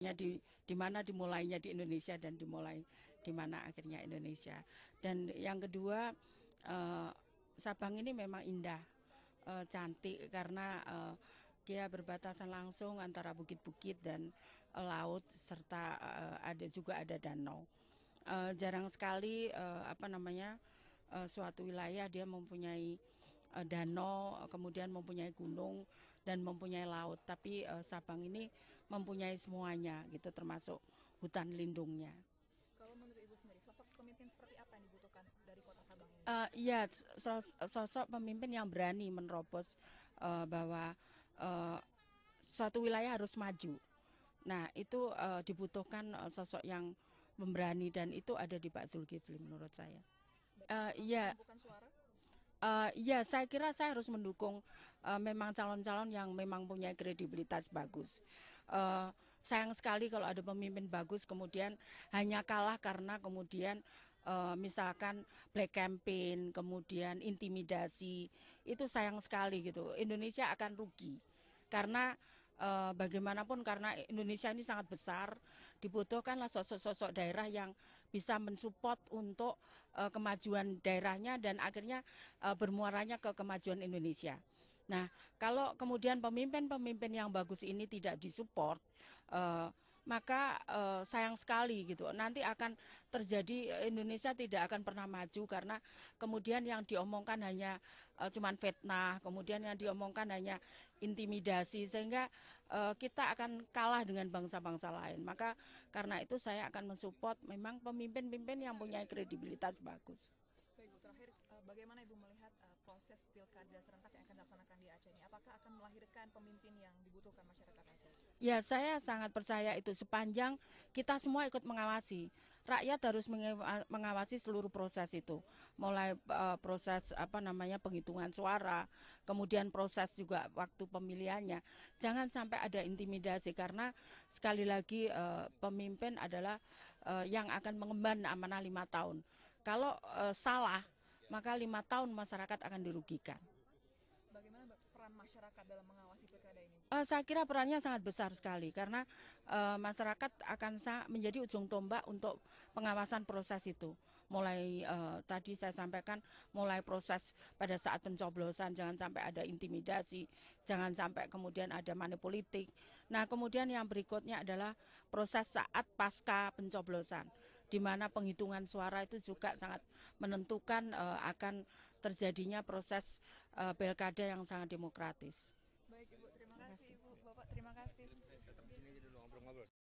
ya di di mana dimulainya di Indonesia dan dimulai di mana akhirnya Indonesia dan yang kedua eh, Sabang ini memang indah eh, cantik karena eh, dia berbatasan langsung antara bukit-bukit dan eh, laut serta eh, ada juga ada danau eh, jarang sekali eh, apa namanya eh, suatu wilayah dia mempunyai Eh, danau, eh, kemudian mempunyai gunung dan mempunyai laut. Tapi uh, Sabang ini mempunyai semuanya gitu termasuk hutan lindungnya. Kalau menurut Ibu sendiri, sosok pemimpin seperti apa yang dibutuhkan dari kota Sabang iya, sosok pemimpin yang berani menerobos uh, bahwa uh, suatu wilayah harus maju. Nah, itu uh, dibutuhkan uh, sosok yang memberani dan itu ada di Pak Zulkifli menurut saya. iya. Uh, ya, saya kira saya harus mendukung uh, memang calon-calon yang memang punya kredibilitas bagus. Uh, sayang sekali kalau ada pemimpin bagus kemudian hanya kalah karena kemudian uh, misalkan black campaign, kemudian intimidasi, itu sayang sekali gitu. Indonesia akan rugi karena uh, bagaimanapun karena Indonesia ini sangat besar, dibutuhkanlah sosok-sosok daerah yang bisa mensupport untuk uh, kemajuan daerahnya dan akhirnya uh, bermuaranya ke kemajuan Indonesia. Nah, kalau kemudian pemimpin-pemimpin yang bagus ini tidak disupport, uh, maka eh, sayang sekali gitu. Nanti akan terjadi eh, Indonesia tidak akan pernah maju karena kemudian yang diomongkan hanya eh, cuman fitnah, kemudian yang diomongkan hanya intimidasi sehingga kita akan kalah dengan bangsa-bangsa lain. Maka karena itu saya akan mensupport memang pemimpin-pemimpin yang punya kredibilitas bagus. terakhir bagaimana Ibu melihat proses pilkada serentak yang akan dilaksanakan di Aceh ini? Apakah akan melahirkan pemimpin yang dibutuhkan masyarakat Aceh? Ya, saya sangat percaya itu sepanjang kita semua ikut mengawasi. Rakyat harus mengawasi seluruh proses itu, mulai uh, proses apa namanya penghitungan suara, kemudian proses juga waktu pemilihannya. Jangan sampai ada intimidasi karena sekali lagi uh, pemimpin adalah uh, yang akan mengemban amanah lima tahun. Kalau uh, salah, maka lima tahun masyarakat akan dirugikan. Bagaimana peran masyarakat dalam Uh, saya kira perannya sangat besar sekali karena uh, masyarakat akan menjadi ujung tombak untuk pengawasan proses itu. Mulai uh, tadi saya sampaikan mulai proses pada saat pencoblosan jangan sampai ada intimidasi, jangan sampai kemudian ada manipulitik. Nah, kemudian yang berikutnya adalah proses saat pasca pencoblosan di mana penghitungan suara itu juga sangat menentukan uh, akan terjadinya proses uh, pilkada yang sangat demokratis kasih bapak terima kasih